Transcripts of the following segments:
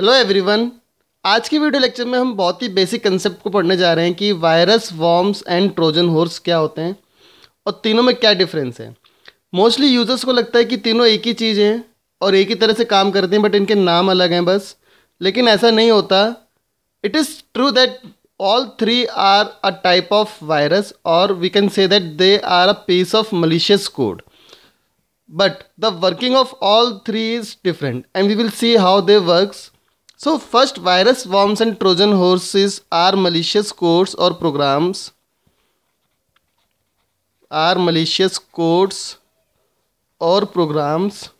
Hello everyone आज की video lecture में हम बहुत ही बेसिक कंसेप्ट को पढ़ने जा रहे हैं कि virus worms and Trojan horse क्या होते हैं और तीनों में क्या डिफरेंस है मोस्टली यूज़र्स को लगता है कि तीनों एक ही चीज़ हैं और एक ही तरह से काम करते हैं बट इनके नाम अलग हैं बस लेकिन ऐसा नहीं होता it is true that all three are a type of virus और we can say that they are a piece of malicious code but the working of all three is different and we will see how they works So first virus worms and Trojan horses are malicious codes or programs are malicious codes or programs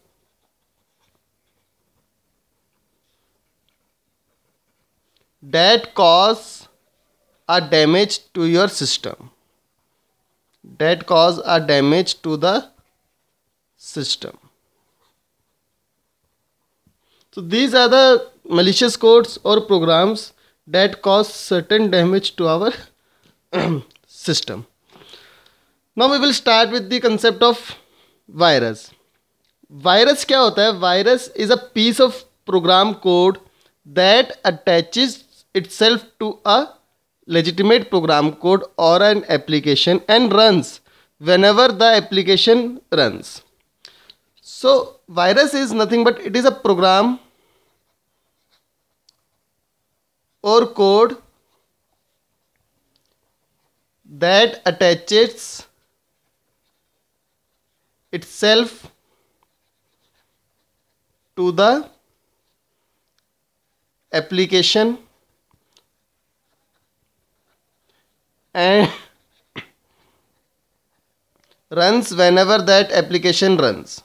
that cause a damage to your system that cause a damage to the system so these are the malicious codes or programs that cause certain damage to our system. Now we will start with the concept of virus. Virus क्या होता Virus is a piece of program code that attaches itself to a legitimate program code or an application and runs whenever the application runs. So virus is nothing but it is a program or code that attaches itself to the application and runs whenever that application runs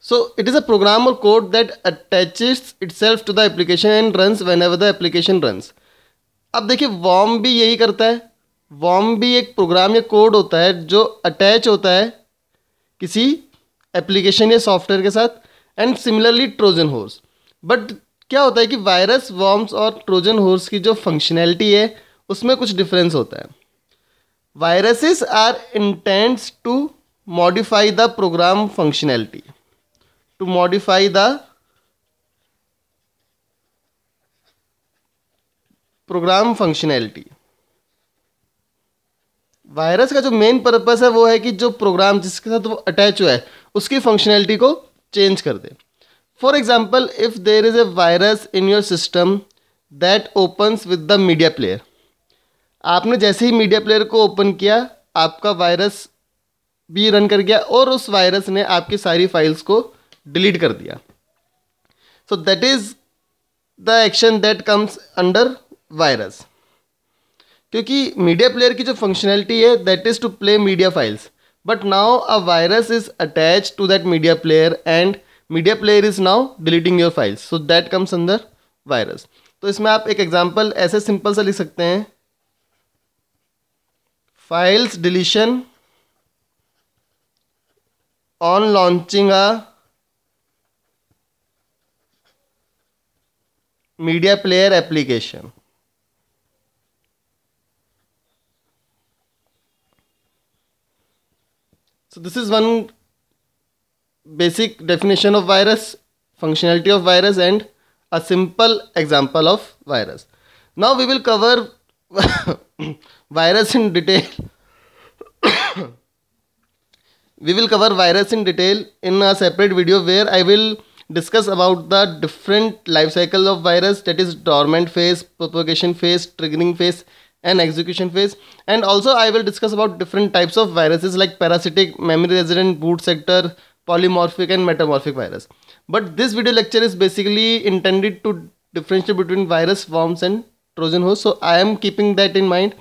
So it is a program or code that attaches itself to the application and runs whenever the application runs. अब देखिए warm भी यही करता है warm भी एक programme या code होता है जो अटैच होता है किसी एप्लीकेशन या सॉफ्टवेयर के साथ and similarly Trojan horse but क्या होता है कि वायरस वॉम्स और ट्रोजन होर्स की जो फंक्शनैलिटी है उसमें कुछ डिफरेंस होता है viruses are intents to modify the program functionality to modify the program functionality virus का जो मेन पर्पस है वो है कि जो प्रोग्राम जिसके साथ वो अटैच हुआ है उसकी फंक्शनैलिटी को चेंज कर दे for example if there is a virus in your system that opens with the media player आपने जैसे ही मीडिया प्लेयर को ओपन किया आपका वायरस भी रन कर गया और उस वायरस ने आपकी सारी फाइल्स को डिलीट कर दिया so that is the action that comes under virus क्योंकि मीडिया प्लेयर की जो फंक्शनैलिटी है that is to play media files but now a virus is attach to that media player and media player is now deleting your files so that comes under virus तो इसमें आप एक example ऐसे simple सा लिख सकते हैं files deletion on launching a media player application so this is one basic definition of virus functionality of virus and a simple example of virus now we will cover virus in detail we will cover virus in detail in a separate video where i will discuss about the different life cycle of virus that is dormant phase propagation phase triggering phase and execution phase and also i will discuss about different types of viruses like parasitic memory resident boot sector polymorphic and metamorphic virus but this video lecture is basically intended to differentiate between virus forms and trojan horse so i am keeping that in mind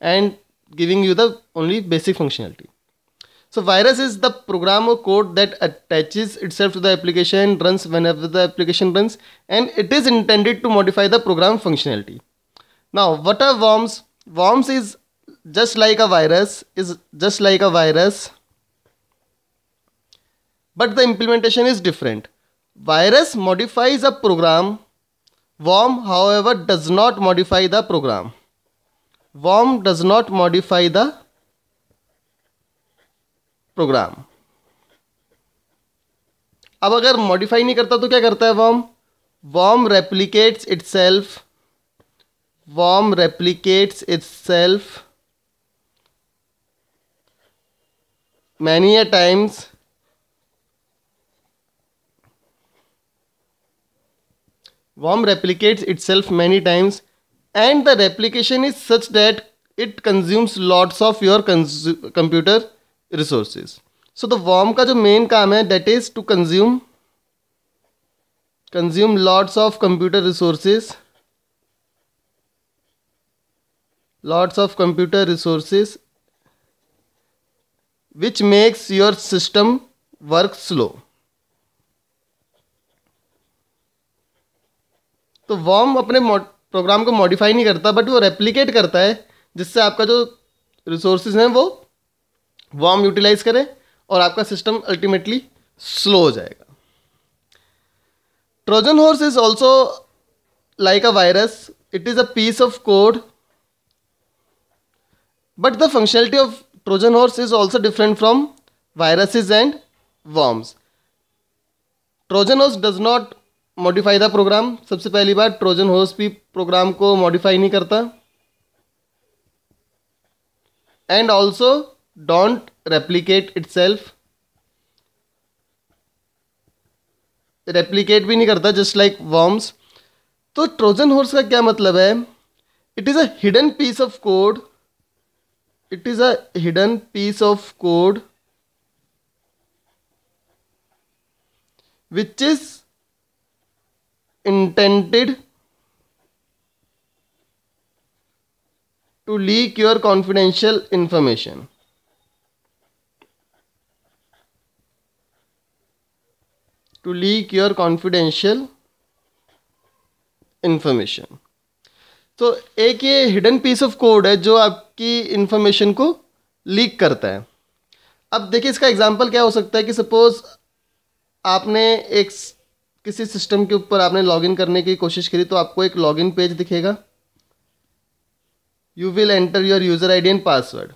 and giving you the only basic functionality so virus is the program or code that attaches itself to the application, runs whenever the application runs, and it is intended to modify the program functionality. Now, what are worms? Worms is just like a virus, is just like a virus, but the implementation is different. Virus modifies a program. Worm, however, does not modify the program. Worm does not modify the program अब अगर modify नहीं करता तो क्या करता है worm worm replicates itself worm replicates itself many times worm replicates itself many times and the replication is such that it consumes lots of your computer resources so the worm का जो main काम है that is to consume consume lots of computer resources lots of computer resources which makes your system work slow तो worm अपने program को modify नहीं करता but वो रेप्लीकेट करता है जिससे आपका जो रिसोर्सेज हैं वो वार्म यूटिलाइज करें और आपका सिस्टम अल्टीमेटली स्लो हो जाएगा Trojan horse is also like a virus it is a piece of code but the functionality of Trojan horse is also different from viruses and worms Trojan horse does not modify the program सबसे पहली बार Trojan horse भी program को modify नहीं करता and also don't replicate itself replicate भी नहीं करता जस्ट लाइक वॉम्स तो ट्रोजन हॉर्स का क्या मतलब है it is a hidden piece of code it is a hidden piece of code which is intended to leak your confidential information to leak your confidential information तो एक ये hidden piece of code है जो आपकी information को leak करता है अब देखिए इसका एग्जांपल क्या हो सकता है कि सपोज़ आपने एक किसी सिस्टम के ऊपर आपने लॉगिन करने की कोशिश करी तो आपको एक लॉगिन पेज दिखेगा you will enter your user ID and password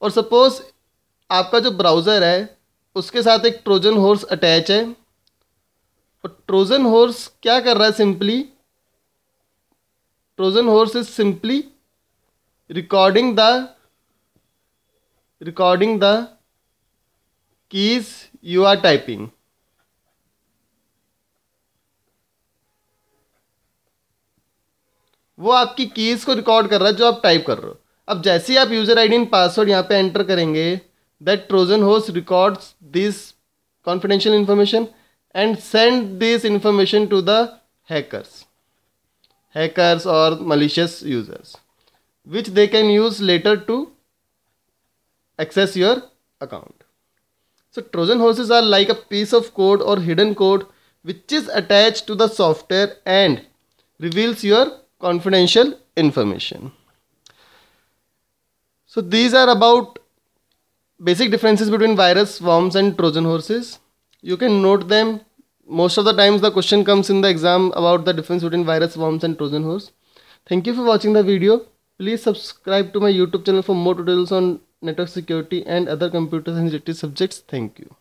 और सपोज़ आपका जो ब्राउज़र है उसके साथ एक ट्रोजन हॉर्स अटैच है ट्रोजन हॉर्स क्या कर रहा है simply Trojan horse is simply recording the recording the keys you are typing वो आपकी कीज़ को रिकॉर्ड कर रहा है जो आप टाइप कर रहे हो अब जैसे ही आप user I D and password यहां पे एंटर करेंगे दैट ट्रोजन होस्ट records this confidential information and send this information to the hackers hackers or malicious users which they can use later to access your account so trojan horses are like a piece of code or hidden code which is attached to the software and reveals your confidential information so these are about basic differences between virus worms and trojan horses you can note them. Most of the times the question comes in the exam about the difference between virus worms and Trojan horse. Thank you for watching the video. Please subscribe to my YouTube channel for more tutorials on network security and other computer sensitive subjects. Thank you.